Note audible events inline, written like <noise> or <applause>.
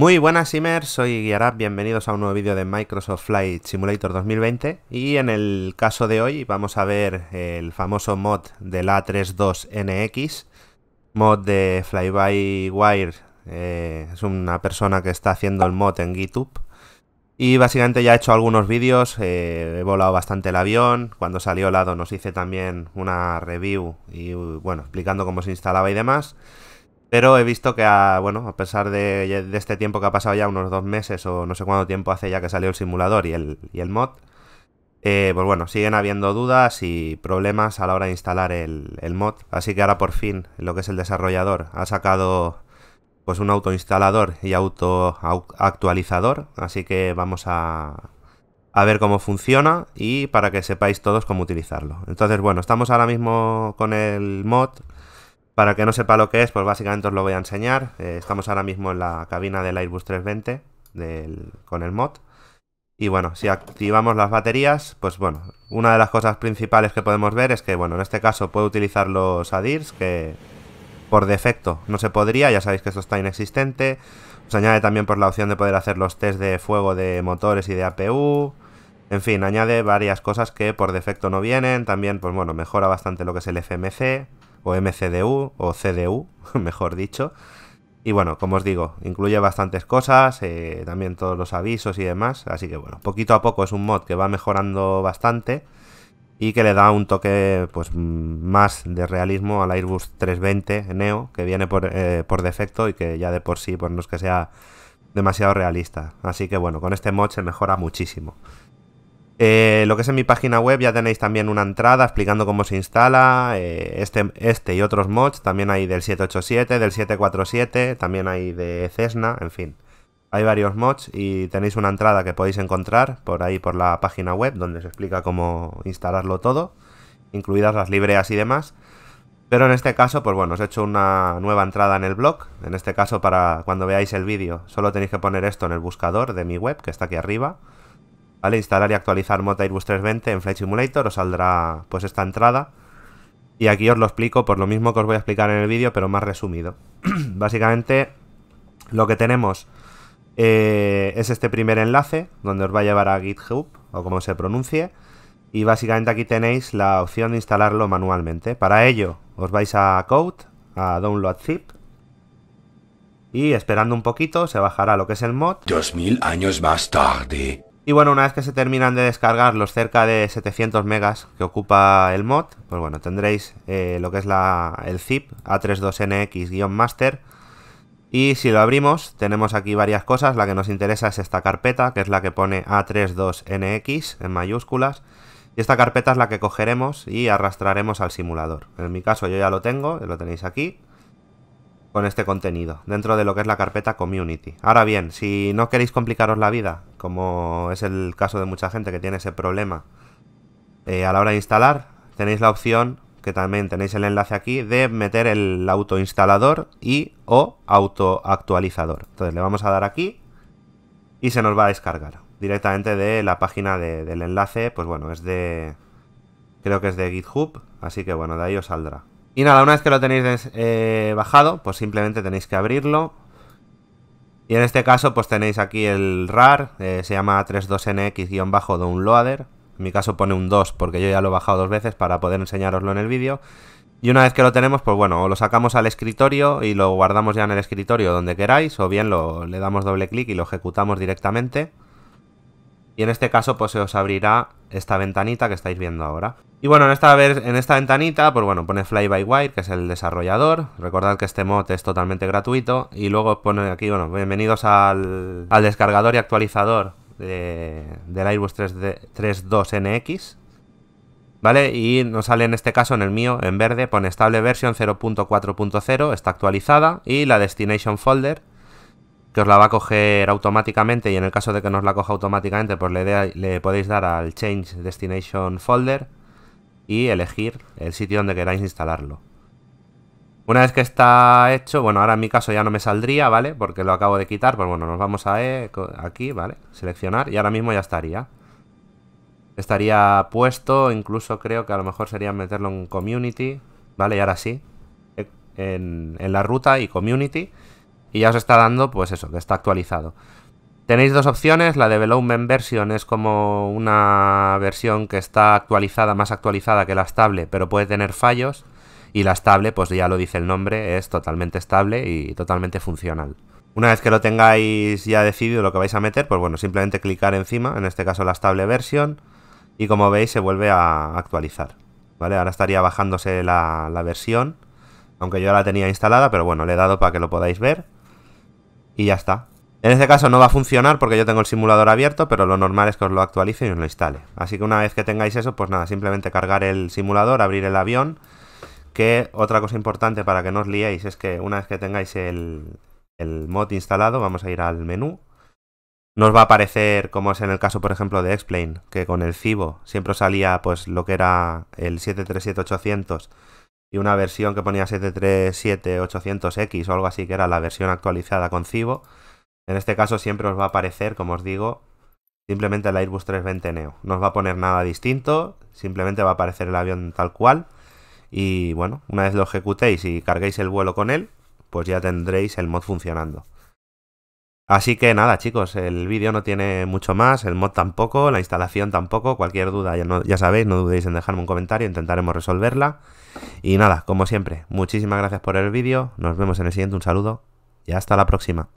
Muy buenas Simers, soy Guiarab, bienvenidos a un nuevo vídeo de Microsoft Flight Simulator 2020 y en el caso de hoy vamos a ver el famoso mod del A32NX, mod de Flyby-Wire, eh, es una persona que está haciendo el mod en GitHub y básicamente ya he hecho algunos vídeos, eh, he volado bastante el avión, cuando salió Lado nos hice también una review y bueno, explicando cómo se instalaba y demás. Pero he visto que, a, bueno, a pesar de, este tiempo que ha pasado ya, unos dos meses o no sé cuánto tiempo hace ya que salió el simulador y el, mod, eh, pues bueno, siguen habiendo dudas y problemas a la hora de instalar el, mod. Así que ahora por fin, lo que es el desarrollador, ha sacado pues un autoinstalador y autoactualizador Así que vamos a, a ver cómo funciona y para que sepáis todos cómo utilizarlo. Entonces, bueno, estamos ahora mismo con el mod para que no sepa lo que es, pues básicamente os lo voy a enseñar. Eh, estamos ahora mismo en la cabina del Airbus 320 con el mod. Y bueno, si activamos las baterías, pues bueno, una de las cosas principales que podemos ver es que, bueno, en este caso puedo utilizar los ADIRs, que por defecto no se podría, ya sabéis que esto está inexistente. Os añade también por pues, la opción de poder hacer los test de fuego de motores y de APU. En fin, añade varias cosas que por defecto no vienen. También, pues bueno, mejora bastante lo que es el FMC o MCDU o CDU, <laughs> mejor dicho. Y bueno, como os digo, incluye bastantes cosas, eh, también todos los avisos y demás. Así que bueno, poquito a poco es un mod que va mejorando bastante y que le da un toque pues mm, más de realismo al Airbus 320 Neo que viene eh, por, defecto y que ya de por sí pues no es que sea demasiado realista. Así que bueno, con este mod se mejora muchísimo. Eh, lo que es en mi página web ya tenéis también una entrada explicando cómo se instala eh, este, este y otros mods. También hay del 787, del 747, también hay de Cessna, en fin. Hay varios mods y tenéis una entrada que podéis encontrar por ahí por la página web donde se explica cómo instalarlo todo, incluidas las libreas y demás. Pero en este caso, pues bueno, os he hecho una nueva entrada en el blog. En este caso, para cuando veáis el vídeo, solo tenéis que poner esto en el buscador de mi web, que está aquí arriba Instalar y actualizar Airbus 320 en Flight Simulator, os saldrá pues esta entrada. Y aquí os lo explico por lo mismo que os voy a explicar en el vídeo, pero más resumido. <clears throat> Básicamente, lo que tenemos eh, es este primer enlace, donde os va a llevar a GitHub, o como se pronuncie. Y básicamente aquí tenéis la opción de instalarlo manualmente. Para ello, os vais a Code, a Download Zip, y esperando un poquito se bajará lo que es el mod. 2000 años más tarde. Y bueno, una vez que se terminan de descargar los cerca de 700 megas que ocupa el mod, pues bueno, tendréis eh, lo que es la, el zip A32NX-master. Y si lo abrimos, tenemos aquí varias cosas. La que nos interesa es esta carpeta, que es la que pone A32NX en mayúsculas. Y esta carpeta es la que cogeremos y arrastraremos al simulador. En mi caso yo ya lo tengo, lo tenéis aquí con este contenido dentro de lo que es la carpeta community. Ahora bien, si no queréis complicaros la vida, como es el caso de mucha gente que tiene ese problema eh, a la hora de instalar, tenéis la opción, que también tenéis el enlace aquí, de meter el autoinstalador y o autoactualizador. Entonces le vamos a dar aquí y se nos va a descargar directamente de la página del enlace, pues bueno, es de... Creo que es de GitHub, así que bueno, de ahí os saldrá. Y nada, una vez que lo tenéis eh, bajado, pues simplemente tenéis que abrirlo. Y en este caso, pues tenéis aquí el RAR, eh, se llama 32NX-downloader. En mi caso pone un 2 porque yo ya lo he bajado dos veces para poder enseñaroslo en el vídeo. Y una vez que lo tenemos, pues bueno, lo sacamos al escritorio y lo guardamos ya en el escritorio donde queráis, o bien lo, le damos doble clic y lo ejecutamos directamente. Y en este caso, pues se os abrirá esta ventanita que estáis viendo ahora. Y bueno, en esta, en esta ventanita, pues bueno, pone Fly by Wire, que es el desarrollador. Recordad que este mod es totalmente gratuito. Y luego pone aquí, bueno, bienvenidos al, descargador y actualizador de, del Airbus 32NX. ¿Vale? Y nos sale en este caso, en el mío, en verde, pone estable version 0.4.0, está actualizada. Y la destination folder, que os la va a coger automáticamente. Y en el caso de que no os la coja automáticamente, pues le podéis dar al change destination folder y elegir el sitio donde queráis instalarlo. Una vez que está hecho, bueno, ahora en mi caso ya no me saldría, ¿vale? Porque lo acabo de quitar, pues bueno, nos vamos a e, aquí, ¿vale? Seleccionar y ahora mismo ya estaría. Estaría puesto, incluso creo que a lo mejor sería meterlo en Community, ¿vale? Y ahora sí, en, en la ruta y Community. Y ya os está dando, pues eso, que está actualizado. Tenéis dos opciones, la Development Version es como una versión que está actualizada, más actualizada que la estable, pero puede tener fallos, y la estable, pues ya lo dice el nombre, es totalmente estable y totalmente funcional. Una vez que lo tengáis ya decidido lo que vais a meter, pues bueno, simplemente clicar encima, en este caso la estable Version, y como veis se vuelve a actualizar. ¿Vale? Ahora estaría bajándose la, la versión, aunque yo la tenía instalada, pero bueno, le he dado para que lo podáis ver, y ya está. En este caso no va a funcionar porque yo tengo el simulador abierto, pero lo normal es que os lo actualice y os lo instale. Así que una vez que tengáis eso, pues nada, simplemente cargar el simulador, abrir el avión. Que otra cosa importante para que no os liéis es que una vez que tengáis el, mod instalado, vamos a ir al menú. Nos va a aparecer, como es en el caso por ejemplo de Explain, que con el Cibo siempre salía pues lo que era el 737-800 y una versión que ponía 737-800X o algo así, que era la versión actualizada con Cibo. En este caso siempre os va a aparecer, como os digo, simplemente el Airbus 320 Neo. No os va a poner nada distinto, simplemente va a aparecer el avión tal cual. Y bueno, una vez lo ejecutéis y carguéis el vuelo con él, pues ya tendréis el mod funcionando. Así que nada chicos, el vídeo no tiene mucho más, el mod tampoco, la instalación tampoco, cualquier duda ya, ya sabéis, no dudéis en dejarme un comentario, intentaremos resolverla. Y nada, como siempre, muchísimas gracias por el vídeo, nos vemos en el siguiente, un saludo y hasta la próxima.